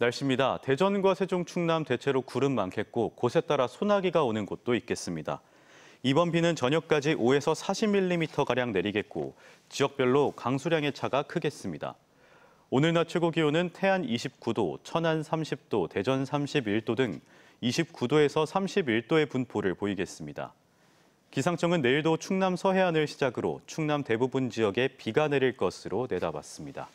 날씨입니다. 대전과 세종, 충남 대체로 구름 많겠고 곳에 따라 소나기가 오는 곳도 있겠습니다. 이번 비는 저녁까지 5에서 40mm가량 내리겠고 지역별로 강수량의 차가 크겠습니다. 오늘 낮 최고 기온은 태안 29도, 천안 30도, 대전 31도 등 29도에서 31도의 분포를 보이겠습니다. 기상청은 내일도 충남 서해안을 시작으로 충남 대부분 지역에 비가 내릴 것으로 내다봤습니다.